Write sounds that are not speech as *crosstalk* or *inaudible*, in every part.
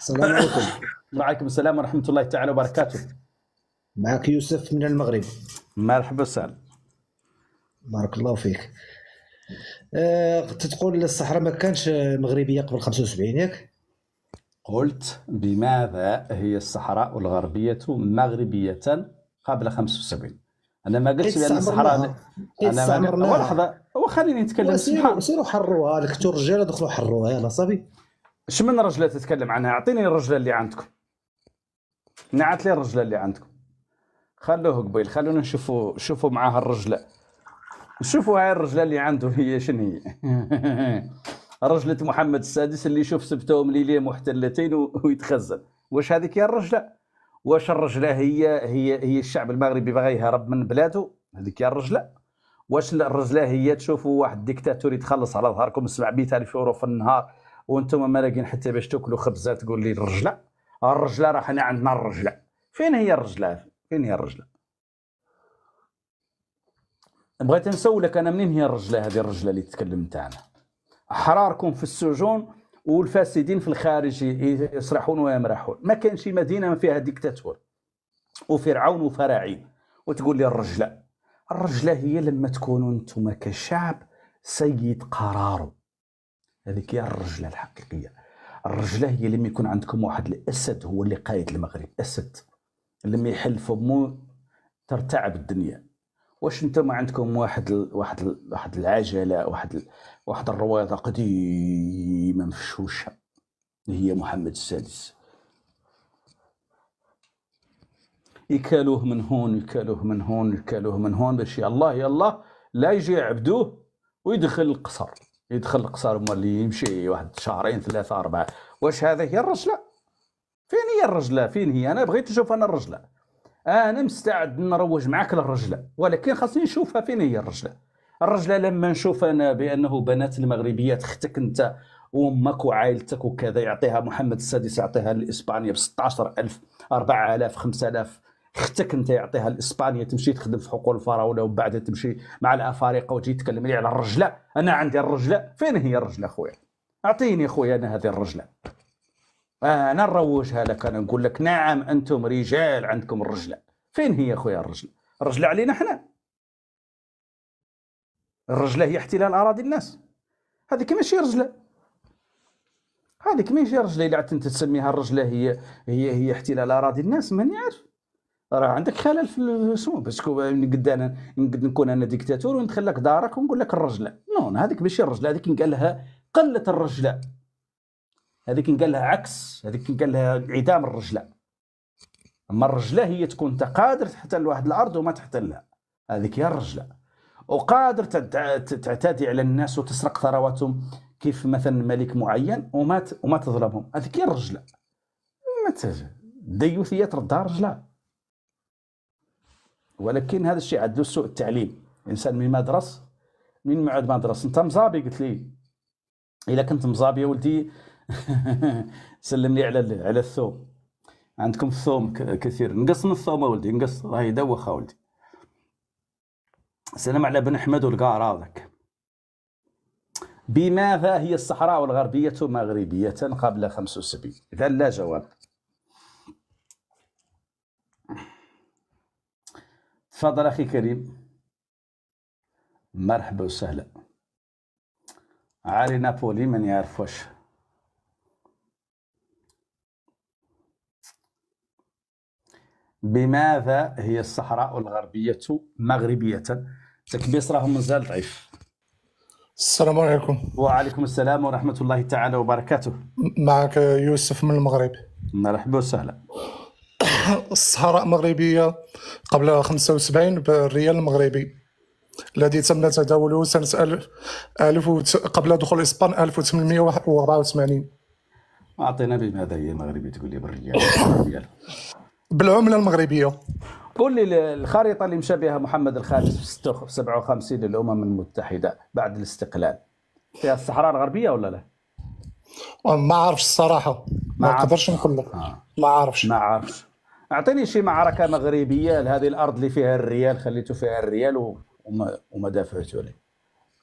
السلام عليكم وعليكم السلام ورحمه الله تعالى وبركاته معك يوسف من المغرب مرحبا وسهلا بارك الله فيك أه تقول الصحراء ما كانش مغربيه قبل 75 ياك قلت بماذا هي الصحراء الغربيه مغربيه قبل 75 انا ما قلتش بان الصحراء انا ما لحظه وخليني نتكلم سيروا حروها الكتور الرجال دخلوا حروها يلا صافي اش من رجله تتكلم عنها اعطيني الرجله اللي عندكم نعت لي الرجله اللي عندكم خلوه قبيل خلونا نشوفوا شوفوا معاها الرجله شوفوا هاي الرجله اللي عنده هي شنو هي *laughs* رجله محمد السادس اللي يشوف سبتهم ليليه محتلتين ويتخزن واش هذيك هي الرجله واش الرجله هي هي هي الشعب المغربي باغي يهرب من بلاده هذيك هي الرجله واش الرجله هي تشوفوا واحد ديكتاتور يتخلص على ظهركم 700000 الف يورو في النهار وانتم ما لاقين حتى باش تاكلوا خبزه تقول لي الرجله الرجله راه حنا عندنا الرجله فين هي الرجله فين هي الرجله بغيت نسولك انا منين هي الرجله هذه الرجله اللي تكلمت عنها احراركم في السجون والفاسدين في الخارج يسرحون ويمرحون ما كان شي مدينه ما فيها ديكتاتور وفرعون وفراعين وتقول لي الرجله الرجله هي لما تكونوا انتم كشعب سيد قراره هذيك هي الرجله الحقيقيه الرجله هي لما يكون عندكم واحد الاسد هو اللي قائد المغرب اسد لما يحل فمو ترتعب الدنيا واش انتم عندكم واحد ال... واحد ال... واحد العجله واحد ال... واحد الروايه قديمه مفشوشه اللي هي محمد السادس يكالوه من هون يكالوه من هون يكالوه من هون باش يا الله يا الله لا يجي يعبدوه ويدخل القصر يدخل القصر مال يمشي واحد شهرين ثلاثة أربعة واش هذا هي الرجلة فين هي الرجلة فين هي أنا بغيت نشوف أنا الرجلة أنا مستعد نروج معك للرجلة ولكن خاصني نشوفها فين هي الرجلة الرجلة لما نشوف أنا بأنه بنات المغربيات اختك أنت وامك وعائلتك وكذا يعطيها محمد السادس يعطيها لاسبانيا ب 16000 4000 5000 اختك انت يعطيها لاسبانيا تمشي تخدم في حقول الفراوله وبعدها تمشي مع الافارقه وتجي تكلم لي على الرجله انا عندي الرجله فين هي الرجله خويا اعطيني خويا انا هذه الرجله انا نروجها لك انا نقول لك نعم انتم رجال عندكم الرجله فين هي خويا الرجله الرجله علينا احنا الرجله هي احتلال اراضي الناس هذيك ماشي رجله هذيك ماشي رجله الا انت تسميها الرجله هي هي هي احتلال اراضي الناس ماني عارف راه عندك خلل في السمو باسكو نقد انا نقد نكون انا ديكتاتور وندخل لك دارك ونقول لك الرجله نون هذيك ماشي الرجله هذيك نقال لها قله الرجله هذيك نقال لها عكس هذيك نقال لها انعدام الرجله اما الرجله هي تكون انت قادر تحتل واحد الارض وما تحتلها هذيك هي الرجله وقادر تعتدي على الناس وتسرق ثرواتهم كيف مثلا ملك معين وما وما تظلمهم هذيك هي الرجله ما الديوثيه تردها رجله ولكن هذا الشيء عدل سوء التعليم الانسان من ما درس من عاد ما درس انت مزابي قلت لي الا كنت مزابي يا ولدي *laughs* سلم لي على على الثوم عندكم الثوم كثير نقص من الثوم يا ولدي نقص راهي يدوخ ولدي سلام على بن احمد والقارة ذاك بماذا هي الصحراء الغربية مغربية قبل 75 إذا لا جواب تفضل أخي كريم مرحبا وسهلا علي نابولي من يعرف واش بماذا هي الصحراء الغربية مغربية تكبيس راه مازال ضعيف السلام عليكم وعليكم السلام ورحمة الله تعالى وبركاته معك يوسف من المغرب مرحبا وسهلا الصحراء المغربيه قبل 75 بالريال المغربي الذي تم تداوله سنة 1000 قبل دخول إسبان 1884 أعطينا بماذا هي المغربي تقول لي بالريال بالعملة المغربية قول لي الخريطة اللي مشى بها محمد الخامس في 57 للأمم المتحدة بعد الاستقلال فيها الصحراء الغربية ولا لا؟ ما عارفش الصراحة ما نقدرش نقول لك آه. ما عارفش ما عارفش اعطيني شي معركه مغربيه لهذه الارض اللي فيها الريال خليته فيها الريال وما, وما دافعتوا عليه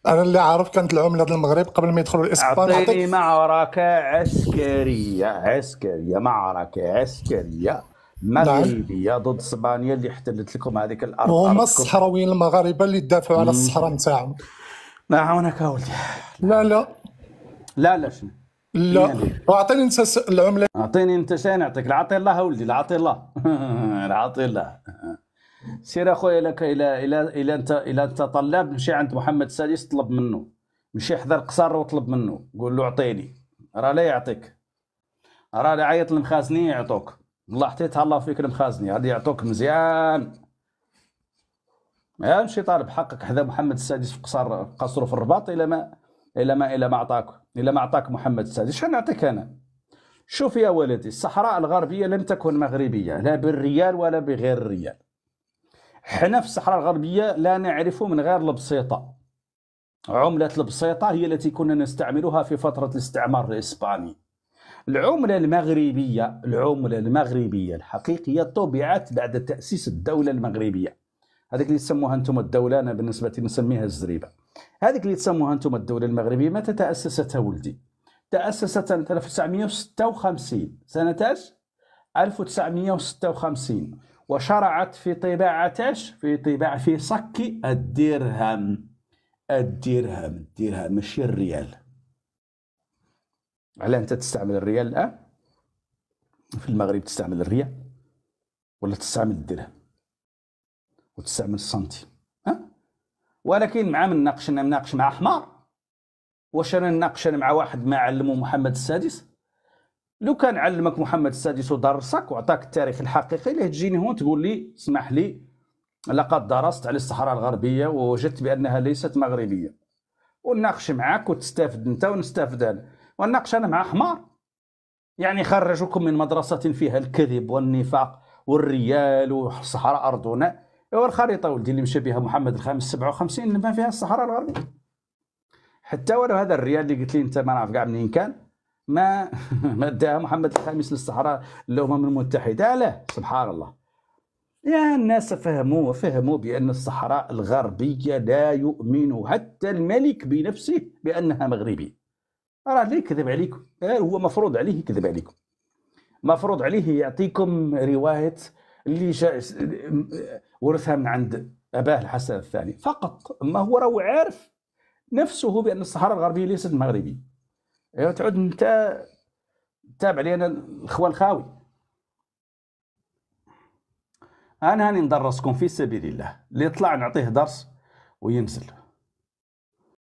انا اللي عارف كانت العمله ديال المغرب قبل ما يدخلوا الاسبان اعطيني معركه عسكريه عسكريه معركه عسكريه مغربيه ضد اسبانيا اللي احتلت لكم هذيك الارض هما الصحراويين المغاربه اللي دافعوا على الصحراء نتاعهم ما عاونك اولدي لا لا لا لا شنو لا اعطيني انت العمله اعطيني انت شنو نعطيك العطي الله ولدي العطي الله *laughs* العطي الله سير اخويا لك الى الى الى انت الى انت طلاب مشي عند محمد السادس طلب منه مشي حضر قصر وطلب منه قول له اعطيني راه لا يعطيك راه لا عيط للمخازني يعطوك الله حتى الله فيك المخازني غادي يعطوك مزيان يا مشي طالب حقك حذا محمد السادس في قصر قصره في الرباط الى ما إلى ما إلى ما أعطاك إلى ما أعطاك محمد السادس شحال نعطيك أنا شوف يا ولدي الصحراء الغربية لم تكن مغربية لا بالريال ولا بغير الريال حنا في الصحراء الغربية لا نعرف من غير البسيطة عملة البسيطة هي التي كنا نستعملها في فترة الاستعمار الإسباني العملة المغربية العملة المغربية الحقيقية طبعت بعد تأسيس الدولة المغربية هذيك اللي يسموها انتم الدولة أنا بالنسبة لي نسميها الزريبة هذيك اللي تسموها انتم الدوله المغربيه متى تاسست ولدي؟ تاسست سنه 1956 سنه 1956 وشرعت في طباعة في طباعة في صك الدرهم الدرهم الدرهم ماشي الريال على أنت تستعمل الريال الآن في المغرب تستعمل الريال ولا تستعمل الدرهم وتستعمل السنتيم ولكن مع من ناقش انا ناقش مع حمار واش انا ناقش مع واحد ما علمه محمد السادس لو كان علمك محمد السادس ودرسك وعطاك التاريخ الحقيقي ليه تجيني هون تقول لي اسمح لي لقد درست على الصحراء الغربيه ووجدت بانها ليست مغربيه وناقش معاك وتستافد انت ونستافد انا وناقش انا مع حمار يعني خرجوكم من مدرسه فيها الكذب والنفاق والريال وصحراء ارضنا هو الخريطه ولدي اللي مشى بها محمد الخامس 57 ما فيها الصحراء الغربيه حتى ولو هذا الريال اللي قلت لي انت ما نعرف كاع منين كان ما *laughs* ما اداها محمد الخامس للصحراء الامم المتحده لا سبحان الله يا الناس فهموا فهموا بأن الصحراء الغربية لا يؤمن حتى الملك بنفسه بأنها مغربية راه ليه كذب عليكم هو مفروض عليه يكذب عليكم مفروض عليه يعطيكم رواية اللي شا... ورثها من عند اباه الحسن الثاني فقط اما هو راهو عارف نفسه بان الصحراء الغربيه ليست مغربيه يعني تعود انت تابع لي انا الخاوي انا هاني ندرسكم في سبيل الله اللي يطلع نعطيه درس وينزل